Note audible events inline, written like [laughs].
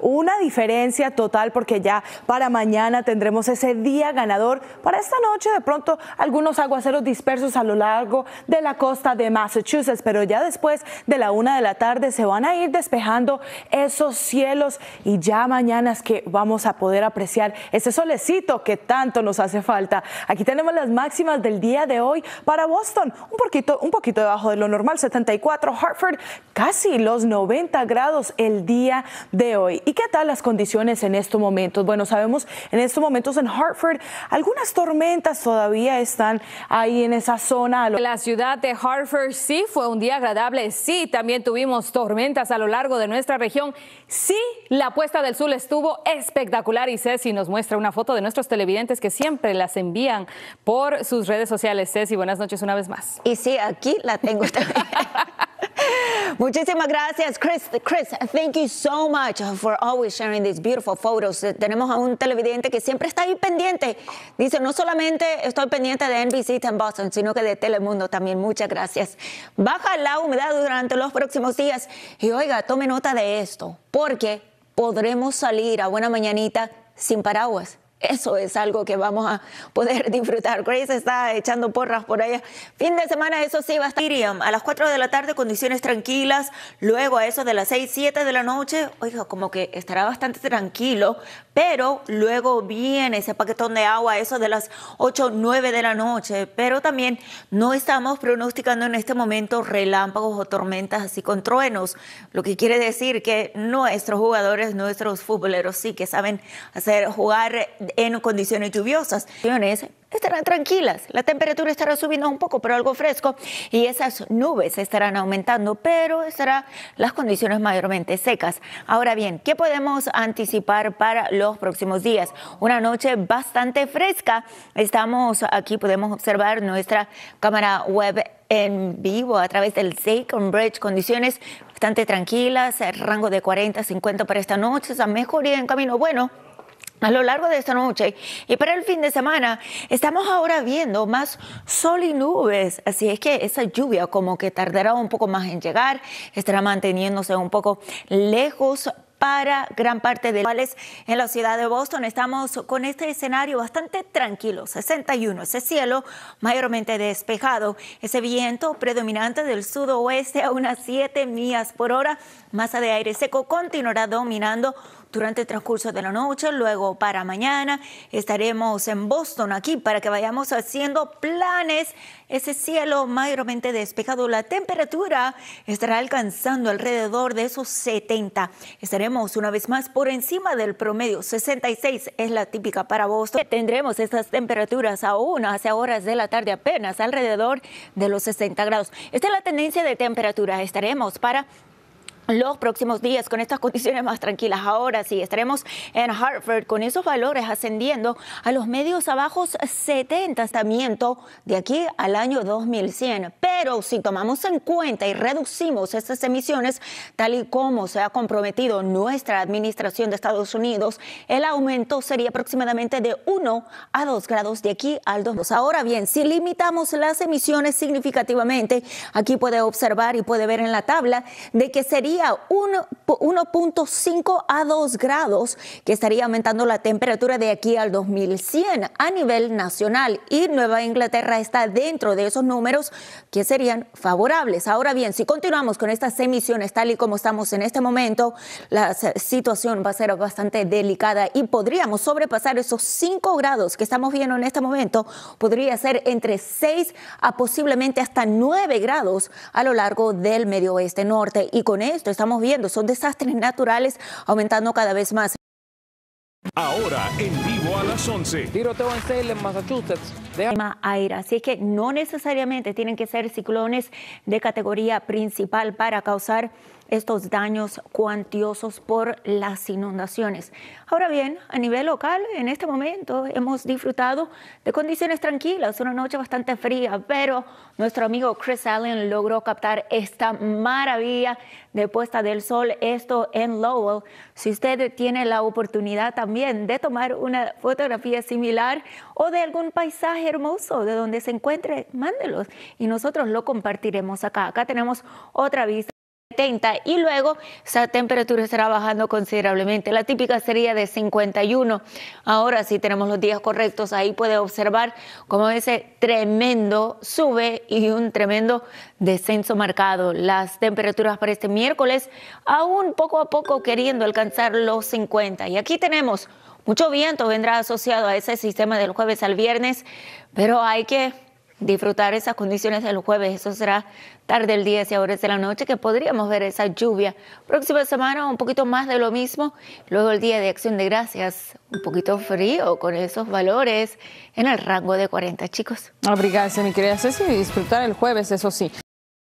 una diferencia total porque ya para mañana tendremos ese día ganador. Para esta noche de pronto algunos aguaceros dispersos a lo largo de la costa de Massachusetts, pero ya después de la una de la tarde se van a ir despejando esos cielos y ya mañana es que vamos a poder apreciar ese solecito que tanto nos hace falta. Aquí tenemos las máximas del día de hoy para Boston, un poquito, un poquito debajo de lo normal, 74, Hartford casi los 90 grados el día de hoy. ¿Y qué tal las condiciones en estos momentos? Bueno, sabemos en estos momentos en Hartford algunas tormentas todavía están ahí en esa zona. La ciudad de Hartford sí fue un día agradable, sí también tuvimos tormentas a lo largo de nuestra región, sí la puesta del sol estuvo espectacular y Ceci nos muestra una foto de nuestros televidentes que siempre las envían por sus redes sociales. Ceci, buenas noches una vez más. Y sí, aquí la tengo también. [laughs] Muchísimas gracias, Chris. Chris, thank you so much for always sharing these beautiful photos. Tenemos a un televidente que siempre está ahí pendiente. Dice, no solamente estoy pendiente de NBC en Boston, sino que de Telemundo también. Muchas gracias. Baja la humedad durante los próximos días. Y oiga, tome nota de esto, porque podremos salir a buena mañanita sin paraguas eso es algo que vamos a poder [laughs] disfrutar. Grace está echando porras por allá. Fin de semana, eso sí, va a estar. Miriam, a las 4 de la tarde, condiciones tranquilas. Luego a eso de las 6, 7 de la noche, oiga, como que estará bastante tranquilo. Pero luego viene ese paquetón de agua, eso de las 8, 9 de la noche. Pero también no estamos pronosticando en este momento relámpagos o tormentas así con truenos. Lo que quiere decir que nuestros jugadores, nuestros futboleros, sí que saben hacer jugar en condiciones lluviosas. Estarán tranquilas, la temperatura estará subiendo un poco, pero algo fresco y esas nubes estarán aumentando, pero estarán las condiciones mayormente secas. Ahora bien, ¿qué podemos anticipar para los próximos días? Una noche bastante fresca. Estamos aquí, podemos observar nuestra cámara web en vivo a través del Silicon Bridge. Condiciones bastante tranquilas, rango de 40 a 50 para esta noche, esa mejoría en camino. Bueno, a lo largo de esta noche y para el fin de semana estamos ahora viendo más sol y nubes, así es que esa lluvia como que tardará un poco más en llegar, estará manteniéndose un poco lejos para gran parte de cuales en la ciudad de Boston estamos con este escenario bastante tranquilo, 61, ese cielo mayormente despejado, ese viento predominante del sudoeste a unas 7 millas por hora, masa de aire seco continuará dominando durante el transcurso de la noche. Luego para mañana estaremos en Boston aquí para que vayamos haciendo planes. Ese cielo mayormente despejado, la temperatura estará alcanzando alrededor de esos 70. Estaremos una vez más por encima del promedio. 66 es la típica para Boston. Tendremos estas temperaturas aún hacia horas de la tarde apenas alrededor de los 60 grados. Esta es la tendencia de temperatura. Estaremos para los próximos días con estas condiciones más tranquilas. Ahora sí, estaremos en Hartford con esos valores ascendiendo a los medios abajos 70 estamiento de aquí al año 2100. Pero si tomamos en cuenta y reducimos estas emisiones, tal y como se ha comprometido nuestra administración de Estados Unidos, el aumento sería aproximadamente de 1 a 2 grados de aquí al 2. Ahora bien, si limitamos las emisiones significativamente, aquí puede observar y puede ver en la tabla de que sería 1.5 a 2 grados que estaría aumentando la temperatura de aquí al 2100 a nivel nacional y Nueva Inglaterra está dentro de esos números que serían favorables. Ahora bien, si continuamos con estas emisiones tal y como estamos en este momento, la situación va a ser bastante delicada y podríamos sobrepasar esos 5 grados que estamos viendo en este momento. Podría ser entre 6 a posiblemente hasta 9 grados a lo largo del medio oeste norte y con esto estamos viendo, son desastres naturales aumentando cada vez más. Ahora en vivo a las 11. Tiroteo en Salem, Massachusetts. Aire. Así es que no necesariamente tienen que ser ciclones de categoría principal para causar estos daños cuantiosos por las inundaciones. Ahora bien, a nivel local, en este momento hemos disfrutado de condiciones tranquilas, una noche bastante fría, pero nuestro amigo Chris Allen logró captar esta maravilla de puesta del sol, esto en Lowell. Si usted tiene la oportunidad también de tomar una fotografía similar o de algún paisaje hermoso de donde se encuentre, mándelos y nosotros lo compartiremos acá. Acá tenemos otra vista y luego esa temperatura estará bajando considerablemente. La típica sería de 51. Ahora si tenemos los días correctos, ahí puede observar como ese tremendo sube y un tremendo descenso marcado. Las temperaturas para este miércoles aún poco a poco queriendo alcanzar los 50. Y aquí tenemos mucho viento vendrá asociado a ese sistema del jueves al viernes, pero hay que disfrutar esas condiciones el jueves. Eso será tarde el día, hacia horas de la noche, que podríamos ver esa lluvia. Próxima semana un poquito más de lo mismo. Luego el día de acción de gracias, un poquito frío con esos valores en el rango de 40, chicos. Obrigada, mi querida Ceci, y disfrutar el jueves, eso sí.